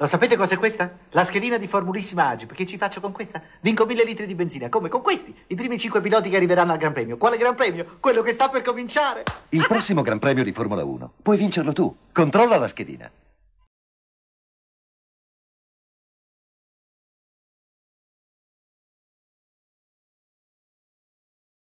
Lo sapete cos'è questa? La schedina di Formulissima Agip. Che ci faccio con questa? Vinco mille litri di benzina. Come? Con questi? I primi cinque piloti che arriveranno al Gran Premio. Quale Gran Premio? Quello che sta per cominciare. Il prossimo Gran Premio di Formula 1. Puoi vincerlo tu. Controlla la schedina.